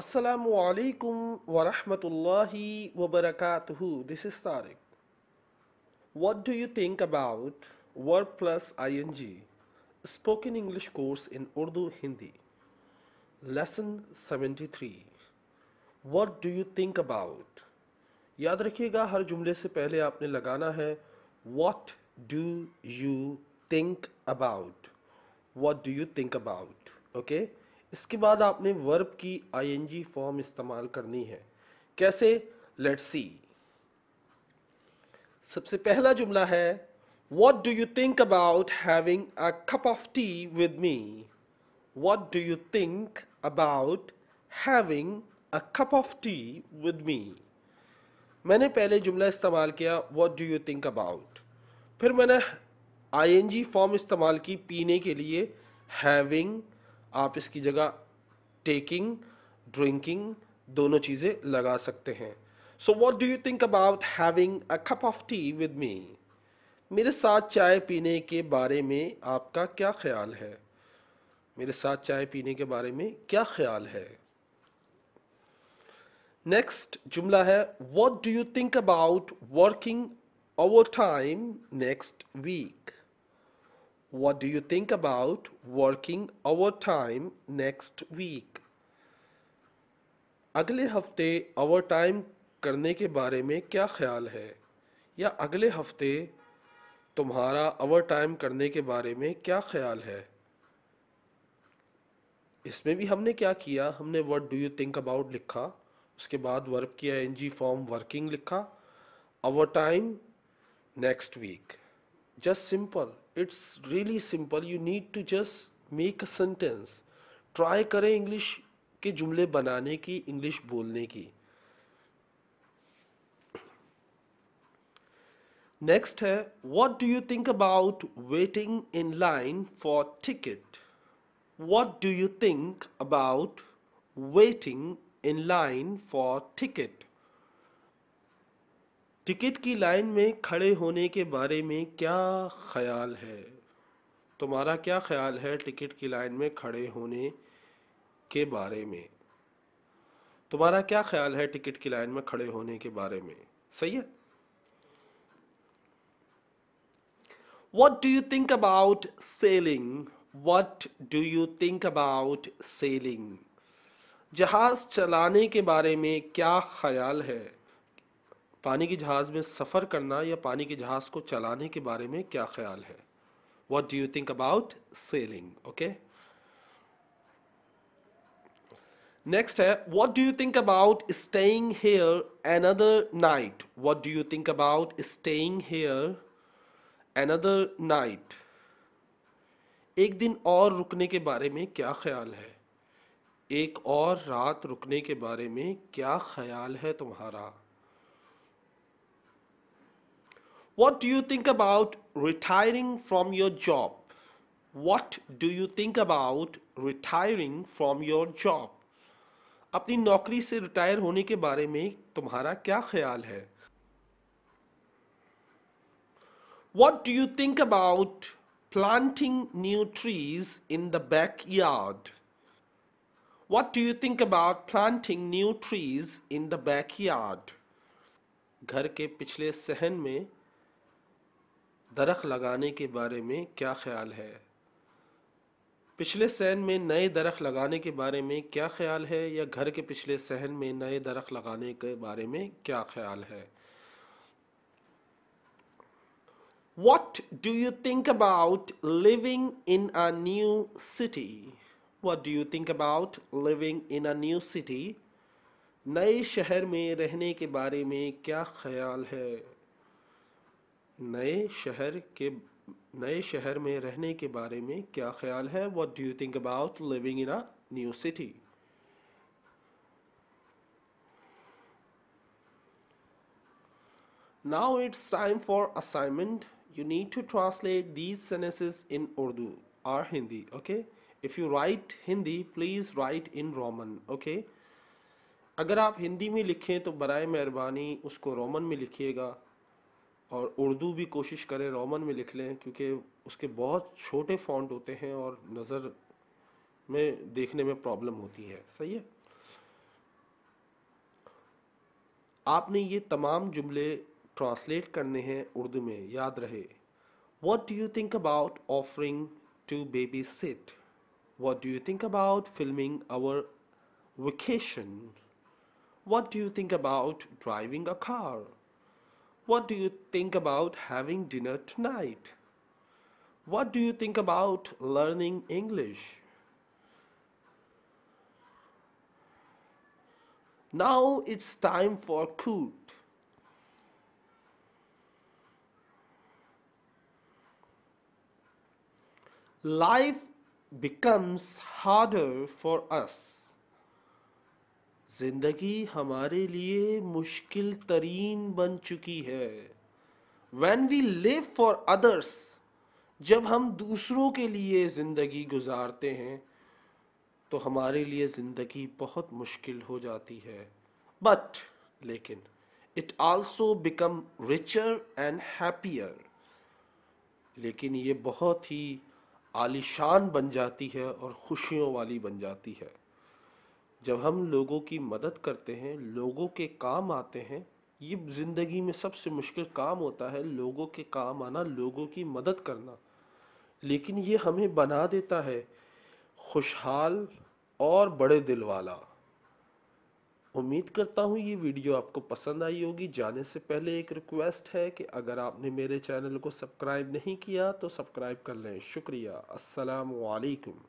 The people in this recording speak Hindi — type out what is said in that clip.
Assalamu alaikum wa rahmatullahi wa barakatuhu. This is Tariq. What do you think about Verb plus ING? Spoken English course in Urdu Hindi. Lesson 73. What do you think about? याद रखिएगा हर जुमले से पहले आपने लगाना है What do you think about? What do you think about? Okay? इसके बाद आपने वर्ब की आईएनजी फॉर्म इस्तेमाल करनी है कैसे लेट्स सी सबसे पहला जुमला है what do you think about having a cup of tea with me what do you think about having a cup of tea with me मैंने पहले जुमला इस्तेमाल किया what do you think about फिर मैंने आई एन जी फॉर्म इस्तेमाल की पीने के लिए हैविंग आप इसकी जगह टेकिंग ड्रिंकिंग दोनों चीज़ें लगा सकते हैं so what do you think about having a cup of tea with me मेरे साथ चाय पीने के बारे में आपका क्या ख्याल है मेरे साथ चाय पीने के बारे में क्या ख्याल है नेक्स्ट जुमला है what do you think about working overtime next week What do you think about working overtime next week? अगले हफ्ते ओवरटाइम करने के बारे में क्या ख्याल है या अगले हफ्ते तुम्हारा ओवरटाइम करने के बारे में क्या ख्याल है इसमें भी हमने क्या किया हमने what do you think about लिखा उसके बाद वर्क किया एन जी फॉर्म वर्किंग लिखा overtime next week just simple it's really simple you need to just make a sentence try kare english ke jumle banane ki english bolne ki next hai what do you think about waiting in line for ticket what do you think about waiting in line for ticket ticket की लाइन में खड़े होने के बारे में क्या ख्याल है तुम्हारा क्या ख्याल है टिकट की लाइन में खड़े होने के बारे में तुम्हारा क्या ख्याल है टिकट की लाइन में खड़े होने के बारे में सही है what do you think about sailing what do you think about sailing जहाज चलाने के बारे में क्या ख्याल है पानी के जहाज़ में सफ़र करना या पानी के जहाज़ को चलाने के बारे में क्या ख्याल है what do you think about sailing okay next है what do you think about staying here another night what do you think about staying here another night एक दिन और रुकने के बारे में क्या ख्याल है एक और रात रुकने के बारे में क्या ख्याल है तुम्हारा What do you think about retiring from your job? What do you think about retiring from your job? अपनी नौकरी से रिटायर होने के बारे में तुम्हारा क्या ख्याल है What do you think about planting new trees in the backyard? What do you think about planting new trees in the backyard? घर के पिछले सहन में दरख लगाने के बारे में क्या ख्याल है पिछले सहन में नए दरख लगाने के बारे में क्या ख्याल है या घर के पिछले सहन में नए दरख लगाने के बारे में क्या ख्याल है what do you think about living in a new city what do you think about living in a new city नए शहर में रहने के बारे में क्या ख्याल है नए शहर के नए शहर में रहने के बारे में क्या ख्याल है what do you think about living in a new city now it's time for assignment you need to translate these sentences in Urdu और Hindi okay if you write Hindi please write in Roman okay अगर आप हिंदी में लिखें तो बरए मेहरबानी उसको रोमन में लिखिएगा और उर्दू भी कोशिश करें रोमन में लिख लें क्योंकि उसके बहुत छोटे फॉन्ट होते हैं और नज़र में देखने में प्रॉब्लम होती है सही है आपने ये तमाम जुमले ट्रांसलेट करने हैं उर्दू में याद रहे what do you think about offering to babysit what do you think about filming our vacation what do you think about driving a car What do you think about having dinner tonight? What do you think about learning English? Now it's time for coot. Life becomes harder for us. ज़िंदगी हमारे लिए मुश्किल तरीन बन चुकी है when we live for others जब हम दूसरों के लिए ज़िंदगी गुजारते हैं तो हमारे लिए ज़िंदगी बहुत मुश्किल हो जाती है बट लेकिन it also become richer and happier लेकिन ये बहुत ही आलिशान बन जाती है और खुशियों वाली बन जाती है जब हम लोगों की मदद करते हैं लोगों के काम आते हैं ये ज़िंदगी में सबसे मुश्किल काम होता है लोगों के काम आना लोगों की मदद करना लेकिन ये हमें बना देता है खुशहाल और बड़े दिल वाला उम्मीद करता हूँ ये वीडियो आपको पसंद आई होगी जाने से पहले एक रिक्वेस्ट है कि अगर आपने मेरे चैनल को सब्सक्राइब नहीं किया तो सब्सक्राइब कर लें शुक्रिया असलकम